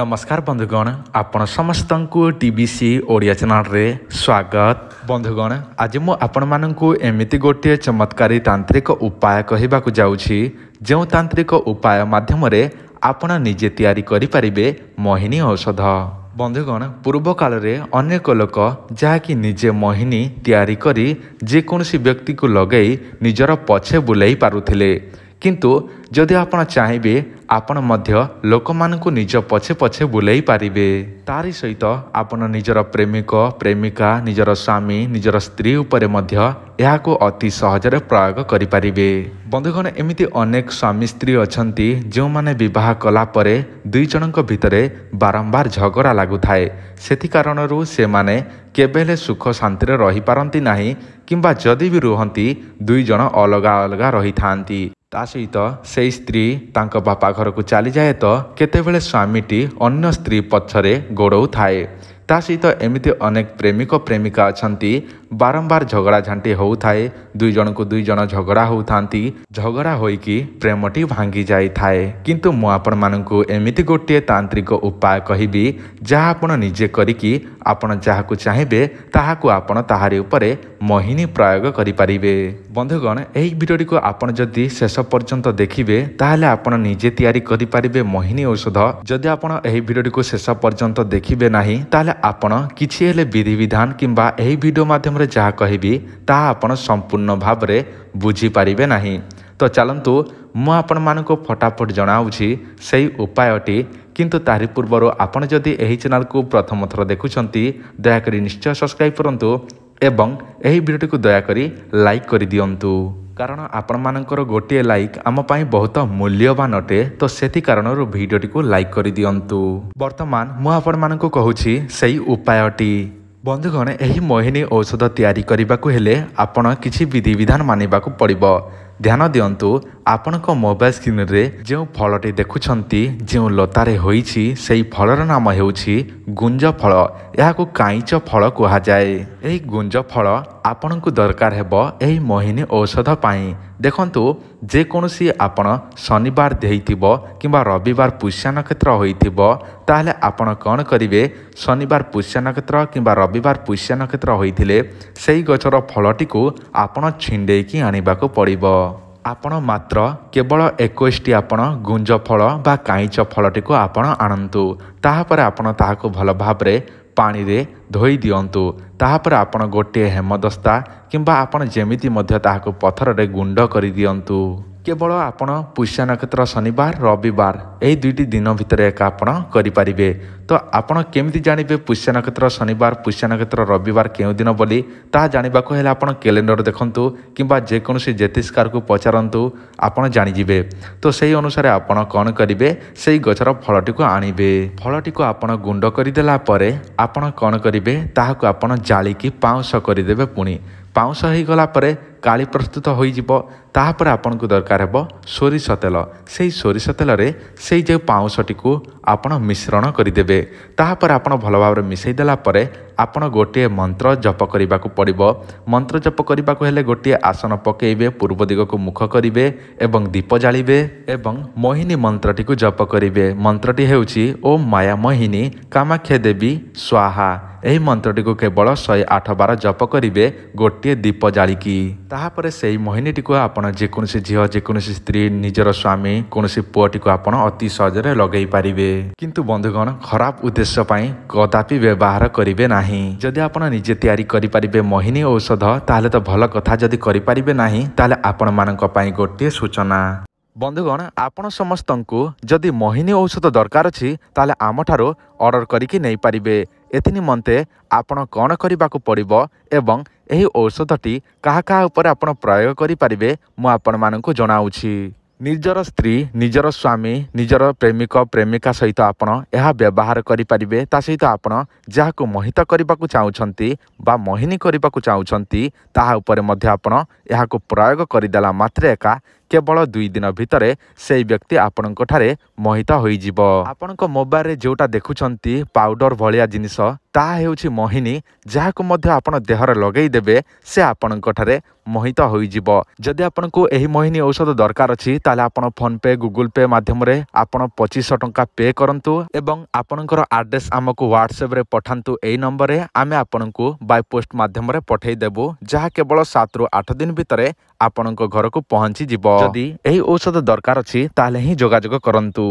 নমস্কার বন্ধুগণ আপনার সমস্ত টিবিসি ওড়িয়া চ্যানেলে স্বাগত বন্ধুগণ আজ মু আপনার এমিতি গোটি চমৎকারী তান্ত্রিক উপায় কহবাকে যাচ্ছি যে তান্ত্রিক উপায় মাধ্যমে আপনার নিজে তৈরি করে পারে মোহিনী ঔষধ বন্ধুগণ পূর্বকালে অনেক লোক যা কি নিজে মোহিনী তৈরি করে যেকোন ব্যক্তি লগাই নিজের পছে বুলাই পুলে କିନ୍ତୁ ଯଦି ଆପଣ ଚାହିଁବେ ଆପଣ ମଧ୍ୟ ଲୋକମାନଙ୍କୁ ନିଜ ପଛେ ପଛେ ବୁଲେଇ ପାରିବେ ତାରି ସହିତ ଆପଣ ନିଜର ପ୍ରେମିକ ପ୍ରେମିକା ନିଜର ସ୍ୱାମୀ ନିଜର ସ୍ତ୍ରୀ ଉପରେ ମଧ୍ୟ ଏହାକୁ ଅତି ସହଜରେ ପ୍ରୟୋଗ କରିପାରିବେ ବନ୍ଧୁଗଣ ଏମିତି ଅନେକ ସ୍ୱାମୀ ସ୍ତ୍ରୀ ଅଛନ୍ତି ଯେଉଁମାନେ ବିବାହ କଲା ପରେ ଦୁଇ ଜଣଙ୍କ ଭିତରେ ବାରମ୍ବାର ଝଗଡ଼ା ଲାଗୁଥାଏ ସେଥି କାରଣରୁ ସେମାନେ କେବେ ହେଲେ ସୁଖ ଶାନ୍ତିରେ ରହିପାରନ୍ତି ନାହିଁ କିମ୍ବା ଯଦି ବି ରୁହନ୍ତି ଦୁଇ ଜଣ ଅଲଗା ଅଲଗା ରହିଥାନ୍ତି ତା ସହିତ ସେଇ ସ୍ତ୍ରୀ ତାଙ୍କ ବାପା ଘରକୁ ଚାଲିଯାଏ ତ କେତେବେଳେ ସ୍ୱାମୀଟି ଅନ୍ୟ ସ୍ତ୍ରୀ ପଛରେ ଗୋଡ଼ଉଥାଏ ତା ସହିତ ଏମିତି ଅନେକ ପ୍ରେମିକ ପ୍ରେମିକା ଅଛନ୍ତି ବାରମ୍ବାର ଝଗଡ଼ାଝାଣ୍ଟି ହେଉଥାଏ ଦୁଇ ଜଣକୁ ଦୁଇ ଜଣ ଝଗଡ଼ା ହେଉଥାନ୍ତି ଝଗଡ଼ା ହୋଇକି ପ୍ରେମଟି ଭାଙ୍ଗି ଯାଇଥାଏ କିନ୍ତୁ ମୁଁ ଆପଣମାନଙ୍କୁ ଏମିତି ଗୋଟିଏ ତାନ୍ତ୍ରିକ ଉପାୟ କହିବି ଯାହା ଆପଣ ନିଜେ କରିକି ଆପଣ ଯାହାକୁ ଚାହିଁବେ ତାହାକୁ ଆପଣ ତାହାରି ଉପରେ ମୋହିନୀ ପ୍ରୟୋଗ କରିପାରିବେ ବନ୍ଧୁଗଣ ଏହି ଭିଡ଼ିଓଟିକୁ ଆପଣ ଯଦି ଶେଷ ପର୍ଯ୍ୟନ୍ତ ଦେଖିବେ ତାହେଲେ ଆପଣ ନିଜେ ତିଆରି କରିପାରିବେ ମୋହିନୀ ଔଷଧ ଯଦି ଆପଣ ଏହି ଭିଡ଼ିଓଟିକୁ ଶେଷ ପର୍ଯ୍ୟନ୍ତ ଦେଖିବେ ନାହିଁ ତାହେଲେ ଆପଣ କିଛି ହେଲେ ବିଧିବିଧାନ କିମ୍ବା ଏହି ଭିଡ଼ିଓ ମାଧ୍ୟମରେ ମାଧ୍ୟମରେ ଯାହା କହିବି ତାହା ଆପଣ ସମ୍ପୂର୍ଣ୍ଣ ଭାବରେ ବୁଝିପାରିବେ ନାହିଁ ତ ଚାଲନ୍ତୁ ମୁଁ ଆପଣମାନଙ୍କୁ ଫଟାଫଟ ଜଣାଉଛି ସେହି ଉପାୟଟି କିନ୍ତୁ ତାହାରି ପୂର୍ବରୁ ଆପଣ ଯଦି ଏହି ଚ୍ୟାନେଲକୁ ପ୍ରଥମ ଥର ଦେଖୁଛନ୍ତି ଦୟାକରି ନିଶ୍ଚୟ ସବସ୍କ୍ରାଇବ୍ କରନ୍ତୁ ଏବଂ ଏହି ଭିଡ଼ିଓଟିକୁ ଦୟାକରି ଲାଇକ୍ କରିଦିଅନ୍ତୁ କାରଣ ଆପଣମାନଙ୍କର ଗୋଟିଏ ଲାଇକ୍ ଆମ ପାଇଁ ବହୁତ ମୂଲ୍ୟବାନ ଅଟେ ତ ସେଥି କାରଣରୁ ଭିଡ଼ିଓଟିକୁ ଲାଇକ୍ କରିଦିଅନ୍ତୁ ବର୍ତ୍ତମାନ ମୁଁ ଆପଣମାନଙ୍କୁ କହୁଛି ସେହି ଉପାୟଟି ବନ୍ଧୁଗଣ ଏହି ମୋହିନୀ ଔଷଧ ତିଆରି କରିବାକୁ ହେଲେ ଆପଣ କିଛି ବିଧିବିଧାନ ମାନିବାକୁ ପଡ଼ିବ ଧ୍ୟାନ ଦିଅନ୍ତୁ ଆପଣଙ୍କ ମୋବାଇଲ ସ୍କ୍ରିନ୍ରେ ଯେଉଁ ଫଳଟି ଦେଖୁଛନ୍ତି ଯେଉଁ ଲତାରେ ହୋଇଛି ସେହି ଫଳର ନାମ ହେଉଛି ଗୁଞ୍ଜ ଫଳ ଏହାକୁ କାଇଁଚ ଫଳ କୁହାଯାଏ ଏହି ଗୁଞ୍ଜ ଫଳ ଆପଣଙ୍କୁ ଦରକାର ହେବ ଏହି ମୋହିନୀ ଔଷଧ ପାଇଁ ଦେଖନ୍ତୁ ଯେକୌଣସି ଆପଣ ଶନିବାର ଦେଇଥିବ କିମ୍ବା ରବିବାର ପୁଷ୍ୟ ନକ୍ଷତ୍ର ହୋଇଥିବ ତାହେଲେ ଆପଣ କ'ଣ କରିବେ ଶନିବାର ପୁଷ୍ୟ ନକ୍ଷତ୍ର କିମ୍ବା ରବିବାର ପୁଷ୍ୟ ନକ୍ଷତ୍ର ହୋଇଥିଲେ ସେହି ଗଛର ଫଳଟିକୁ ଆପଣ ଛିଣ୍ଡେଇକି ଆଣିବାକୁ ପଡ଼ିବ ଆପଣ ମାତ୍ର କେବଳ ଏକୋଇଶଟି ଆପଣ ଗୁଞ୍ଜ ଫଳ ବା କାଇଁଚ ଫଳଟିକୁ ଆପଣ ଆଣନ୍ତୁ ତାହାପରେ ଆପଣ ତାହାକୁ ଭଲ ଭାବରେ ପାଣିରେ ଧୋଇ ଦିଅନ୍ତୁ ତାହାପରେ ଆପଣ ଗୋଟିଏ ହେମଦସ୍ତା କିମ୍ବା ଆପଣ ଯେମିତି ମଧ୍ୟ ତାହାକୁ ପଥରରେ ଗୁଣ୍ଡ କରିଦିଅନ୍ତୁ কেবল আপনার পুষ্যা নক্ষত্র শনিবার রবিবার এই দুইটি দিন ভিতরে একা আপনার করে পারিবে তো আপনার কমিটি জাঁবে পুষ্যা নক্ষত্র শনিবার পুষ্যা নক্ষত্র রবিবার কেউ দিন বলে তা জাঁয়া হলে আপনার ক্যালেন্ডর দেখুন কিংবা যেকোন জ্যোতিষকার পচারতু আপনার জাঁয়ে তো সেই অনুসারে আপনার কন করবে সেই গছর ফলটি আনবে ফলটি আপনার গুণ্ড করেদেলা পরে আপনার কন করবে তাহলে আপনার জাঁকি করে দেবে পুঁ ପାଉଁଶ ହୋଇଗଲା ପରେ କାଳି ପ୍ରସ୍ତୁତ ହୋଇଯିବ ତାପରେ ଆପଣଙ୍କୁ ଦରକାର ହେବ ସୋରିଷ ତେଲ ସେହି ସୋରିଷ ତେଲରେ ସେଇ ଯେଉଁ ପାଉଁଶଟିକୁ ଆପଣ ମିଶ୍ରଣ କରିଦେବେ ତାହାପରେ ଆପଣ ଭଲ ଭାବରେ ମିଶାଇ ଦେଲା ପରେ ଆପଣ ଗୋଟିଏ ମନ୍ତ୍ର ଜପ କରିବାକୁ ପଡ଼ିବ ମନ୍ତ୍ର ଜପ କରିବାକୁ ହେଲେ ଗୋଟିଏ ଆସନ ପକାଇବେ ପୂର୍ବ ଦିଗକୁ ମୁଖ କରିବେ ଏବଂ ଦୀପ ଜାଳିବେ ଏବଂ ମୋହିନୀ ମନ୍ତ୍ରଟିକୁ ଜପ କରିବେ ମନ୍ତ୍ରଟି ହେଉଛି ଓ ମାୟା ମୋହିନୀ କାମାକ୍ଷା ଦେବୀ ସ୍ୱାହା ଏହି ମନ୍ତ୍ରଟିକୁ କେବଳ ଶହେ ଆଠ ବାର ଜପ କରିବେ ଗୋଟିଏ ଦୀପ ଜାଳିକି ତାହାପରେ ସେହି ମୋହିନୀଟିକୁ ଆପଣ ଯେକୌଣସି ଝିଅ ଯେକୌଣସି ସ୍ତ୍ରୀ ନିଜର ସ୍ୱାମୀ କୌଣସି ପୁଅଟିକୁ ଆପଣ ଅତି ସହଜରେ ଲଗେଇ ପାରିବେ କିନ୍ତୁ ବନ୍ଧୁଗଣ ଖରାପ ଉଦ୍ଦେଶ୍ୟ ପାଇଁ କଦାପି ବ୍ୟବହାର କରିବେ ନାହିଁ ଯଦି ଆପଣ ନିଜେ ତିଆରି କରିପାରିବେ ମୋହିନୀ ଔଷଧ ତାହେଲେ ତ ଭଲ କଥା ଯଦି କରିପାରିବେ ନାହିଁ ତାହେଲେ ଆପଣମାନଙ୍କ ପାଇଁ ଗୋଟିଏ ସୂଚନା ବନ୍ଧୁଗଣ ଆପଣ ସମସ୍ତଙ୍କୁ ଯଦି ମୋହିନୀ ଔଷଧ ଦରକାର ଅଛି ତାହେଲେ ଆମଠାରୁ ଅର୍ଡ଼ର କରିକି ନେଇପାରିବେ ଏଥିନିମନ୍ତେ ଆପଣ କ'ଣ କରିବାକୁ ପଡ଼ିବ ଏବଂ ଏହି ଔଷଧଟି କାହା କାହା ଉପରେ ଆପଣ ପ୍ରୟୋଗ କରିପାରିବେ ମୁଁ ଆପଣମାନଙ୍କୁ ଜଣାଉଛି ନିଜର ସ୍ତ୍ରୀ ନିଜର ସ୍ୱାମୀ ନିଜର ପ୍ରେମିକ ପ୍ରେମିକା ସହିତ ଆପଣ ଏହା ବ୍ୟବହାର କରିପାରିବେ ତା ସହିତ ଆପଣ ଯାହାକୁ ମୋହିତ କରିବାକୁ ଚାହୁଁଛନ୍ତି ବା ମୋହିନୀ କରିବାକୁ ଚାହୁଁଛନ୍ତି ତାହା ଉପରେ ମଧ୍ୟ ଆପଣ ଏହାକୁ ପ୍ରୟୋଗ କରିଦେଲା ମାତ୍ରେ ଏକା କେବଳ ଦୁଇ ଦିନ ଭିତରେ ସେହି ବ୍ୟକ୍ତି ଆପଣଙ୍କଠାରେ ମୋହିତ ହୋଇଯିବ ଆପଣଙ୍କ ମୋବାଇଲରେ ଯେଉଁଟା ଦେଖୁଛନ୍ତି ପାଉଡର ଭଳିଆ ଜିନିଷ ତାହା ହେଉଛି ମୋହିନୀ ଯାହାକୁ ମଧ୍ୟ ଆପଣ ଦେହରେ ଲଗାଇଦେବେ ସେ ଆପଣଙ୍କଠାରେ ମୋହିତ ହୋଇଯିବ ଯଦି ଆପଣଙ୍କୁ ଏହି ମୋହିନୀ ଔଷଧ ଦରକାର ଅଛି ତାହେଲେ ଆପଣ ଫୋନ୍ପେ ଗୁଗୁଲ୍ ପେ ମାଧ୍ୟମରେ ଆପଣ ପଚିଶଶହ ଟଙ୍କା ପେ କରନ୍ତୁ ଏବଂ ଆପଣଙ୍କର ଆଡ୍ରେସ୍ ଆମକୁ ହ୍ୱାଟ୍ସଆପ୍ରେ ପଠାନ୍ତୁ ଏହି ନମ୍ବରରେ ଆମେ ଆପଣଙ୍କୁ ବାଇ ପୋଷ୍ଟ ମାଧ୍ୟମରେ ପଠାଇଦେବୁ ଯାହା କେବଳ ସାତରୁ ଆଠ ଦିନ ଭିତରେ ଆପଣଙ୍କ ଘରକୁ ପହଞ୍ଚିଯିବ ଯଦି ଏହି ଔଷଧ ଦରକାର ଅଛି ତାହେଲେ ହିଁ ଯୋଗାଯୋଗ କରନ୍ତୁ